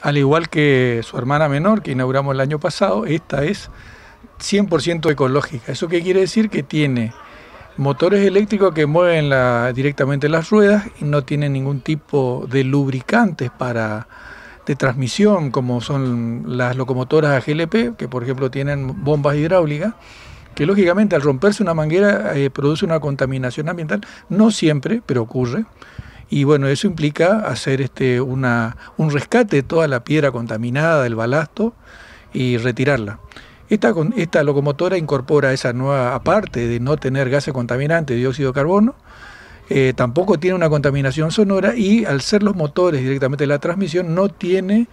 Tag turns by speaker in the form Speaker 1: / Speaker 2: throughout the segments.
Speaker 1: Al igual que su hermana menor que inauguramos el año pasado, esta es 100% ecológica. ¿Eso qué quiere decir? Que tiene motores eléctricos que mueven directamente las ruedas y no tiene ningún tipo de lubricantes para de transmisión como son las locomotoras a GLP, que por ejemplo tienen bombas hidráulicas, que lógicamente al romperse una manguera eh, produce una contaminación ambiental, no siempre, pero ocurre y bueno, eso implica hacer este, una, un rescate de toda la piedra contaminada del balasto y retirarla. Esta, esta locomotora incorpora esa nueva, aparte de no tener gases contaminantes, dióxido de carbono, eh, tampoco tiene una contaminación sonora y al ser los motores directamente de la transmisión no tiene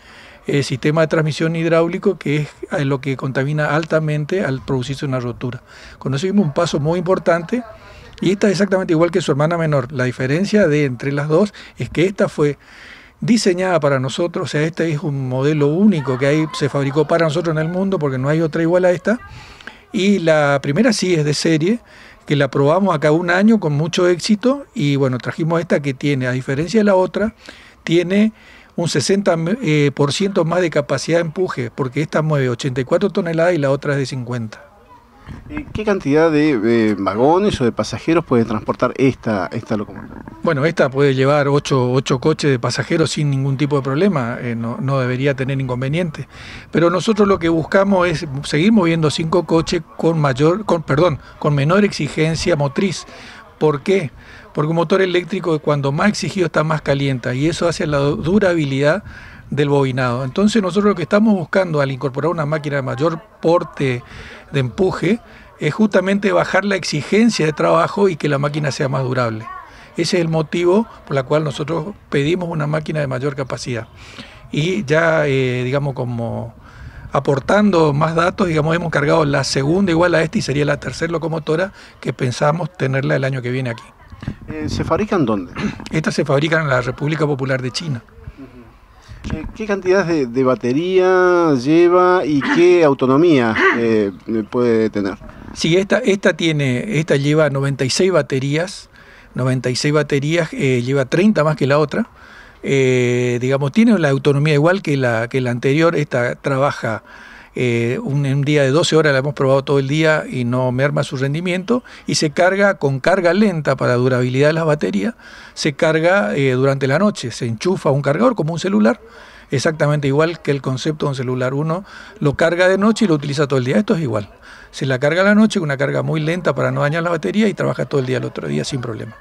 Speaker 1: el eh, sistema de transmisión hidráulico que es eh, lo que contamina altamente al producirse una rotura. Conocimos un paso muy importante y esta es exactamente igual que su hermana menor. La diferencia de entre las dos es que esta fue diseñada para nosotros, o sea, este es un modelo único que ahí se fabricó para nosotros en el mundo porque no hay otra igual a esta. Y la primera sí es de serie, que la probamos acá un año con mucho éxito y bueno, trajimos esta que tiene, a diferencia de la otra, tiene un 60% eh, más de capacidad de empuje, porque esta mueve 84 toneladas y la otra es de 50.
Speaker 2: Eh, ¿Qué cantidad de vagones o de pasajeros puede transportar esta, esta locomotora?
Speaker 1: Bueno, esta puede llevar 8, coches de pasajeros sin ningún tipo de problema, eh, no, debería tener inconveniente. Pero nosotros lo que buscamos es seguir moviendo cinco coches con mayor, con, perdón, con menor exigencia motriz. ¿Por qué? Porque un motor eléctrico cuando más exigido está más caliente y eso hace la durabilidad del bobinado. Entonces nosotros lo que estamos buscando al incorporar una máquina de mayor porte de empuje es justamente bajar la exigencia de trabajo y que la máquina sea más durable. Ese es el motivo por el cual nosotros pedimos una máquina de mayor capacidad. Y ya, eh, digamos, como aportando más datos, digamos, hemos cargado la segunda igual a esta y sería la tercera locomotora que pensamos tenerla el año que viene aquí. Eh, ¿Se fabrican dónde? Estas se fabrican en la República Popular de China.
Speaker 2: ¿Qué cantidad de, batería lleva y qué autonomía eh, puede
Speaker 1: tener? Sí, esta, esta, tiene, esta lleva 96 baterías, 96 baterías, eh, lleva 30 más que la otra. Eh, digamos, tiene la autonomía igual que la, que la anterior, esta trabaja eh, un, día de 12 horas la hemos probado todo el día y no merma su rendimiento, y se carga con carga lenta para durabilidad de las baterías, se carga eh, durante la noche, se enchufa un cargador como un celular, exactamente igual que el concepto de un celular. Uno lo carga de noche y lo utiliza todo el día, esto es igual. Se la carga a la noche, con una carga muy lenta para no dañar la batería y trabaja todo el día el otro día sin problema.